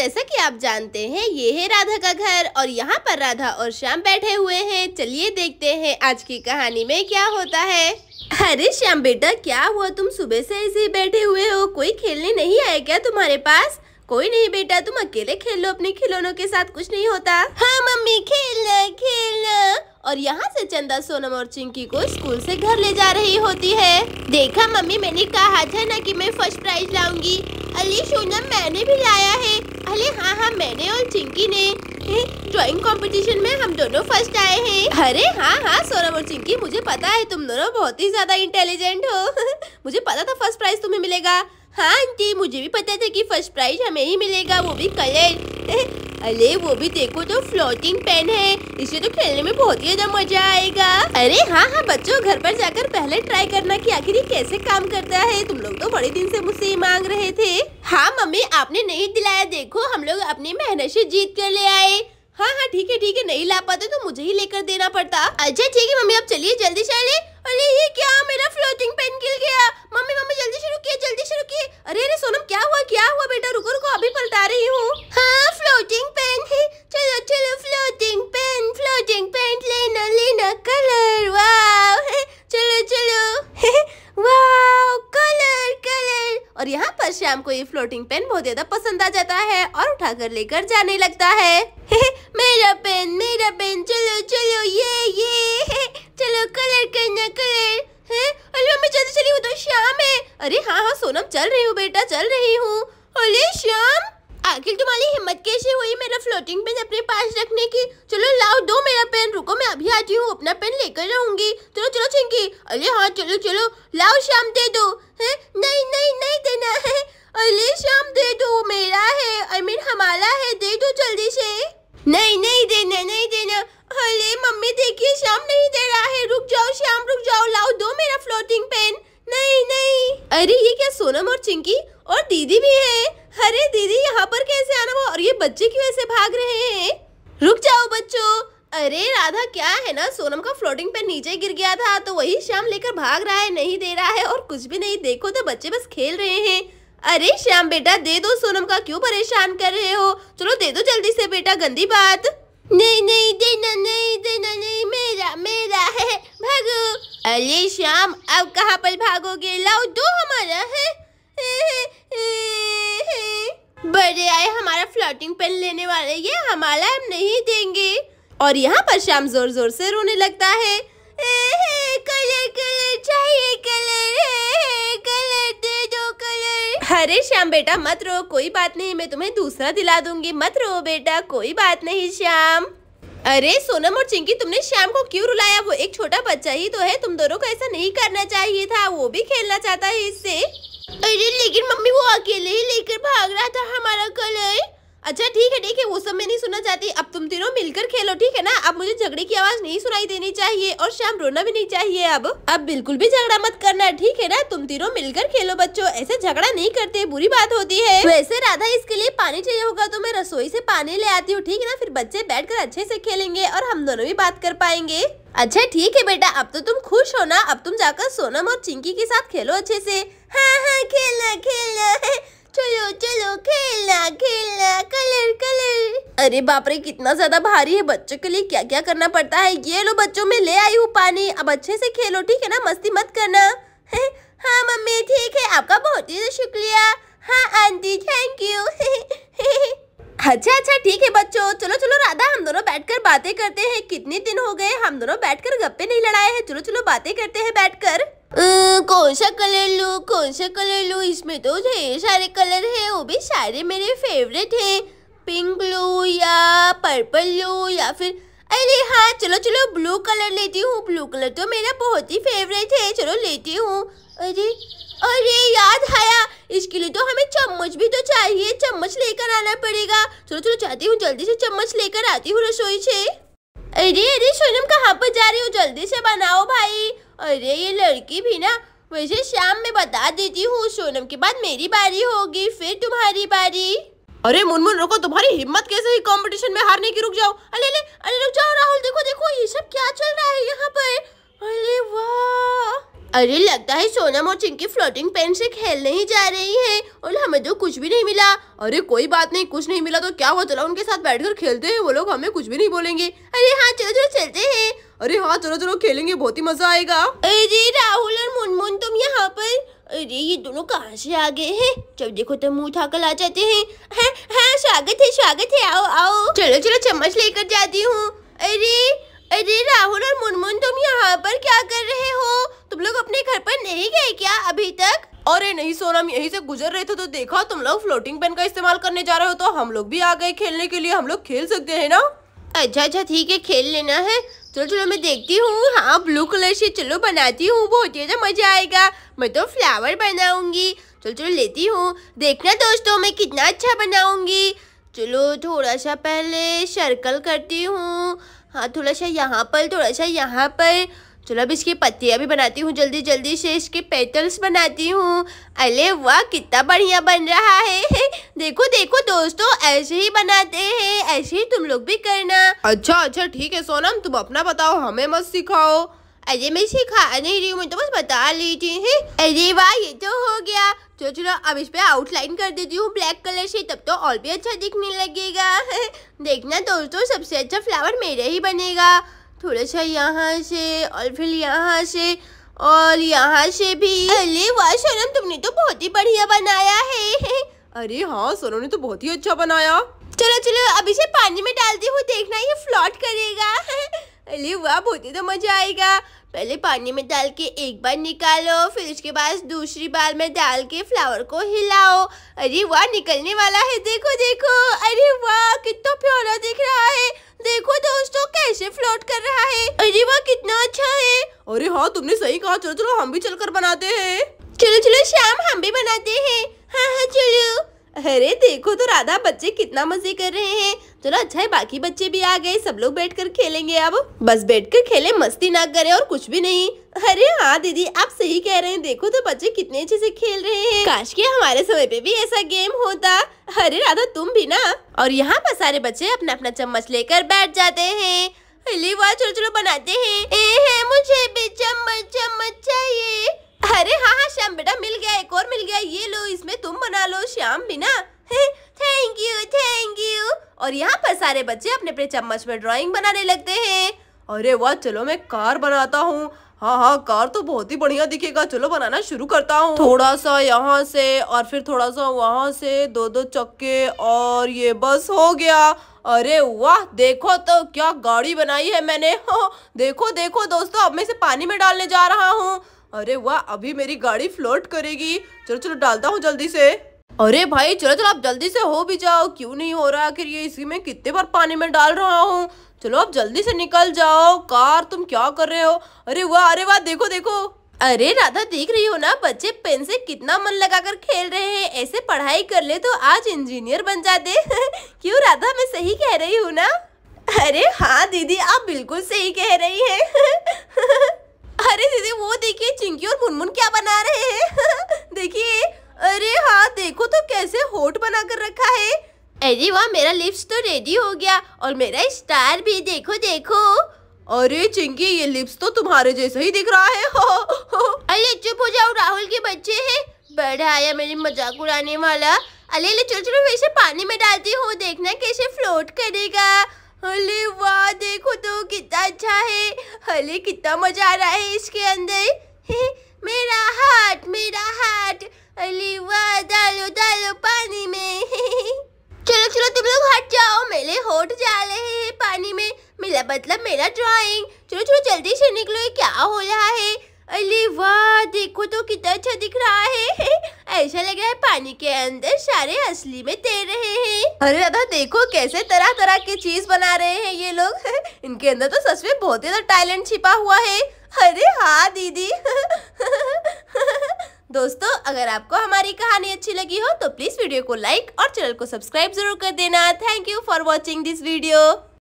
जैसा कि आप जानते हैं ये है राधा का घर और यहाँ पर राधा और श्याम बैठे हुए हैं चलिए देखते हैं आज की कहानी में क्या होता है अरे श्याम बेटा क्या हुआ तुम सुबह से ऐसे ही बैठे हुए हो कोई खेलने नहीं आया क्या तुम्हारे पास कोई नहीं बेटा तुम अकेले खेल लो अपने खिलौनों के साथ कुछ नहीं होता हाँ मम्मी खेलना खेलना और यहाँ से चंदा सोनम और चिंकी को स्कूल से घर ले जा रही होती है देखा मम्मी मैंने कहा था ना कि मैं फर्स्ट प्राइज लाऊंगी अली सोनम मैंने भी लाया है अरे हाँ हाँ मैंने और चिंकी ने ड्राइंग कंपटीशन में हम दोनों फर्स्ट आए हैं अरे हाँ हाँ सौरभ और चिंकी मुझे पता है तुम दोनों बहुत ही ज्यादा इंटेलिजेंट हो मुझे पता था फर्स्ट प्राइज तुम्हें मिलेगा हाँ आंटी मुझे भी पता था कि फर्स्ट प्राइज हमें ही मिलेगा वो भी कलर अरे वो भी देखो तो फ्लोटिंग पेन है इसे तो खेलने में बहुत ही ज्यादा मजा आएगा अरे हाँ हाँ बच्चों घर पर जाकर पहले ट्राई करना कि आखिर ये कैसे काम करता है तुम लोग तो बड़े दिन से मुझसे ही मांग रहे थे हाँ मम्मी आपने नहीं दिलाया देखो हम लोग अपनी मेहनत से जीत कर ले आए हाँ हाँ ठीक है ठीक है नहीं ला पाते तो मुझे ही लेकर देना पड़ता अच्छा ठीक है मम्मी आप चलिए जल्दी चले अरे ये क्या मेरा फ्लोटिंग पेन गिर गया मम्मी मम्मी जल्दी को ये फ्लोटिंग पेन बहुत ज्यादा पसंद आ जाता है और उठा कर लेकर जाने लगता है मेरा पेन मेरा पेन चलो चलो ये ये चलो कलर करना कलर अरे मम्मी जल्दी चली हूँ तो शाम है अरे हाँ हाँ सोनम चल रही हूँ बेटा चल रही हूँ अरे श्याम आखिर तुम्हारी हिम्मत कैसे हुई मेरा फ्लोटिंग पेन अपने पास रखने की चलो लाओ दो मेरा पेन रुको मैं अभी आती हूँ अपना पेन लेकर जाऊंगी चलो चलो चिंकी अरे हाँ चलो चलो लाओ शाम दे दो है नहीं नहीं नहीं देना है अरे शाम दे दो मेरा है आई मीन हमारा है दे दो जल्दी से नहीं नहीं देना नहीं देना अरे मम्मी देखिए शाम नहीं दे रहा है रुक जाओ शाम रुक जाओ लाओ दो मेरा फ्लोटिंग पेन नहीं नहीं अरे ये क्या सोनम और चिंकी और दीदी भी है अरे दीदी यहाँ पर कैसे आना वो और ये बच्चे क्यों ऐसे भाग रहे हैं रुक जाओ बच्चों अरे राधा क्या है ना सोनम का फ्लोटिंग पेन नीचे गिर गया था तो वही शाम लेकर भाग रहा है नहीं दे रहा है और कुछ भी नहीं देखो तो बच्चे बस खेल रहे हैं अरे श्याम बेटा दे दो सोनम का क्यों परेशान कर रहे हो चलो दे दो जल्दी से बेटा गंदी बात नहीं नहीं देना नहीं देना नहीं मेरा मेरा है भागो अरे श्याम अब कहाँ पर भागोगे लाओ दो हमारा है बड़े आए हमारा फ्लोटिंग पेन लेने वाले ये हमारा हम नहीं देंगे और यहाँ पर श्याम जोर जोर से रोने लगता है कलर कलर चाहिए कलर है कलर अरे श्याम बेटा मत रो कोई बात नहीं मैं तुम्हें दूसरा दिला दूंगी मत रो बेटा कोई बात नहीं श्याम अरे सोनम और चिंकी तुमने श्याम को क्यों रुलाया वो एक छोटा बच्चा ही तो है तुम दोनों को ऐसा नहीं करना चाहिए था वो भी खेलना चाहता है इससे अरे लेकिन मम्मी वो अकेले ही लेकर भाग रहा था हमारा कलर अच्छा ठीक है ठीक है वो सब मैं नहीं सुनना चाहती अब तुम तीनों मिलकर खेलो ठीक है ना अब मुझे झगड़े की आवाज नहीं सुनाई देनी चाहिए और शाम रोना भी नहीं चाहिए अब अब बिल्कुल भी झगड़ा मत करना ठीक है ना तुम तीनों मिलकर खेलो बच्चों ऐसे झगड़ा नहीं करते बुरी बात होती है वैसे राधा इसके लिए पानी चाहिए होगा तो मैं रसोई से पानी ले आती हूँ ठीक है ना फिर बच्चे बैठ अच्छे से खेलेंगे और हम दोनों भी बात कर पाएंगे अच्छा ठीक है बेटा अब तो तुम खुश हो ना अब तुम जाकर सोनम और चिंकी के साथ खेलो अच्छे से हाँ हाँ खेलना खेलना चलो चलो खेलना खेलना कलर कलर अरे बाप रे कितना ज्यादा भारी है बच्चों के लिए क्या क्या करना पड़ता है ये लो बच्चों में ले आई हूँ पानी अब अच्छे से खेलो ठीक है ना मस्ती मत करना है? हाँ मम्मी ठीक है आपका बहुत ही शुक्रिया हाँ आंटी थैंक यू अच्छा अच्छा ठीक है बच्चों चलो चलो राधा हम दोनों बैठकर बातें करते हैं कितने दिन हो गए हम दोनों बैठकर गप्पे नहीं लड़ाए हैं चलो चलो बातें करते हैं बैठकर कौन सा कलर लूँ कौन सा कलर लूँ इसमें तो ढेर सारे कलर है वो भी सारे मेरे फेवरेट है पिंक लूँ या पर्पल लूँ या फिर अरे हाँ चलो चलो ब्लू कलर लेती हूँ ब्लू कलर तो मेरा बहुत ही फेवरेट है चलो लेती हूँ अरे अरे याद आया इसके लिए तो हमें चम्मच भी तो चाहिए चम्मच लेकर आना पड़ेगा चलो चलो चाहती हूँ जल्दी से चम्मच लेकर आती हूँ रसोई से अरे अरे सोनम कहाँ पर जा रही हो जल्दी से बनाओ भाई अरे ये लड़की भी ना वैसे शाम में बता देती हूँ सोनम के बाद मेरी बारी होगी फिर तुम्हारी बारी अरे मुनमुन रुको तुम्हारी हिम्मत कैसे ही कंपटीशन में हारने की रुक जाओ अरे ले अरे रुक जाओ राहुल देखो देखो ये सब क्या चल रहा है यहाँ पर अरे वाह अरे लगता है सोनम और चिंकी फ्लोटिंग पेन से खेलने ही जा रही है और हमें तो कुछ भी नहीं मिला अरे कोई बात नहीं कुछ नहीं मिला तो क्या हुआ चला उनके साथ बैठकर खेलते हैं वो लोग हमें कुछ भी नहीं बोलेंगे अरे हाँ चलो चलो चलते हैं अरे हाँ चलो चलो खेलेंगे बहुत ही मजा आएगा अरे राहुल और मुनमुन तुम यहाँ पर अरे ये दोनों कहाँ से आ गए हैं जब देखो तब तो मुँह उठा कर आ जाते हैं हाँ हाँ स्वागत है स्वागत है आओ आओ चलो चलो चम्मच लेकर जाती हूँ अरे अरे राहुल और मुनमुन तुम यहाँ पर क्या कर रहे हो तुम लोग अपने घर पर नहीं गए क्या अभी तक अरे नहीं सोना यहीं से गुजर रहे थे तो देखा तुम लोग फ्लोटिंग पेन का इस्तेमाल करने जा रहे हो तो हम लोग भी आ गए खेलने के लिए हम लोग खेल सकते हैं ना अच्छा अच्छा ठीक है खेल लेना है चलो चलो मैं देखती हूँ हाँ ब्लू कलर से चलो बनाती हूँ बहुत ही ज़्यादा मज़ा आएगा मैं तो फ्लावर बनाऊँगी चलो चलो लेती हूँ देखना दोस्तों मैं कितना अच्छा बनाऊँगी चलो थोड़ा सा पहले सर्कल करती हूँ हाँ थोड़ा सा यहाँ पर थोड़ा सा यहाँ पर चलो अब इसकी पत्तियाँ भी बनाती हूँ जल्दी जल्दी से इसके पेटल्स बनाती हूँ अरे वाह कितना बढ़िया बन रहा है देखो देखो दोस्तों ऐसे ही बनाते हैं ऐसे ही तुम लोग भी करना अच्छा अच्छा ठीक है सोनम तुम अपना बताओ हमें मत सिखाओ अरे मैं सिखा नहीं रही हूँ तो बस बता लीजिए है अरे वाह ये तो हो गया चलो चलो अब इस पर आउटलाइन कर देती हूँ ब्लैक कलर से तब तो और भी अच्छा दिखने लगेगा देखना दोस्तों सबसे अच्छा फ्लावर मेरे ही बनेगा थोड़ा सा यहाँ से और फिर यहाँ से और यहाँ से भी अरे वाह सोनम तुमने तो बहुत ही बढ़िया बनाया है अरे हाँ सोनम ने तो बहुत ही अच्छा बनाया चलो चलो अब इसे पानी में डालती हूँ देखना ये फ्लॉट करे पहले वह होती तो मज़ा आएगा पहले पानी में डाल के एक बार निकालो फिर उसके बाद दूसरी बार में डाल के फ्लावर को हिलाओ अरे वाह निकलने वाला है देखो देखो अरे वाह कितना प्यारा दिख रहा है देखो दोस्तों कैसे फ्लोट कर रहा है अरे वाह कितना अच्छा है अरे हाँ तुमने सही कहा चलो चलो हम भी चलकर बनाते हैं चलो चलो शाम हम भी बनाते हैं हाँ हाँ चलो अरे देखो तो राधा बच्चे कितना मजे कर रहे हैं चलो अच्छा है बाकी बच्चे भी आ गए सब लोग बैठकर खेलेंगे अब बस बैठकर खेले मस्ती ना करें और कुछ भी नहीं अरे हाँ दीदी आप सही कह रहे हैं देखो तो बच्चे कितने अच्छे से खेल रहे हैं काश के हमारे समय पे भी ऐसा गेम होता अरे राधा तुम भी ना और यहाँ पर सारे बच्चे अपना अपना चम्मच लेकर बैठ जाते हैं चलो चलो बनाते हैं ए है मुझे भी चम्मच चम्मच चाहिए अरे हाँ हाँ श्याम बेटा मिल गया एक और मिल गया ये लो इसमें तुम बना लो श्याम बिना थैंक यू थैंक यू और यहाँ पर सारे बच्चे अपने अपने चम्मच में ड्राइंग बनाने लगते हैं अरे वाह चलो मैं कार बनाता हूँ हाँ हाँ कार तो बहुत ही बढ़िया दिखेगा चलो बनाना शुरू करता हूँ थोड़ा सा यहाँ से और फिर थोड़ा सा वहाँ से दो दो चक्के और ये बस हो गया अरे वाह देखो तो क्या गाड़ी बनाई है मैंने देखो देखो दोस्तों अब मैं इसे पानी में डालने जा रहा हूँ अरे वाह अभी मेरी गाड़ी फ्लोट करेगी चलो चलो डालता हूँ जल्दी से अरे भाई चलो चलो आप जल्दी से हो भी जाओ क्यों नहीं हो रहा आखिर ये इसी में कितने बार पानी में डाल रहा हूँ चलो आप जल्दी से निकल जाओ कार तुम क्या कर रहे हो अरे वाह अरे वाह देखो देखो अरे राधा देख रही हो ना बच्चे पेन से कितना मन लगाकर खेल रहे हैं ऐसे पढ़ाई कर ले तो आज इंजीनियर बन जाते क्यों राधा मैं सही कह रही हूँ ना अरे हाँ दीदी आप बिल्कुल सही कह रही हैं मुनमुन क्या बना रहे हैं देखिए अरे हाँ देखो तो कैसे होट बना कर रखा है अरे वाह मेरा लिप्स तो रेडी हो गया और मेरा स्टार भी देखो देखो अरे चिंकी ये लिप्स तो तुम्हारे जैसा ही दिख रहा है हो, हो। अरे चुप हो जाओ राहुल के बच्चे हैं बड़ा आया मेरी मजाक उड़ाने वाला अले ले चलो चलो वैसे पानी में डालती हूँ देखना कैसे फ्लोट करेगा अले वाह देखो तो कितना अच्छा है अले कितना मजा आ रहा है इसके अंदर मेरा हाथ मेरा हाथ अली वाह डालो डालो पानी में चलो चलो तुम लोग हट जाओ मेरे होट जा रहे हैं पानी में मेरा मतलब मेरा ड्राइंग चलो चलो जल्दी से निकलो क्या हो रहा है अली वाह देखो तो कितना अच्छा दिख रहा है ऐसा लग रहा है पानी के अंदर सारे असली में तैर रहे हैं अरे दादा देखो कैसे तरह तरह की चीज बना रहे हैं ये लोग इनके अंदर तो सच में बहुत ही टैलेंट छिपा हुआ है अरे हाँ दीदी दोस्तों अगर आपको हमारी कहानी अच्छी लगी हो तो प्लीज़ वीडियो को लाइक और चैनल को सब्सक्राइब जरूर कर देना thank you for watching this video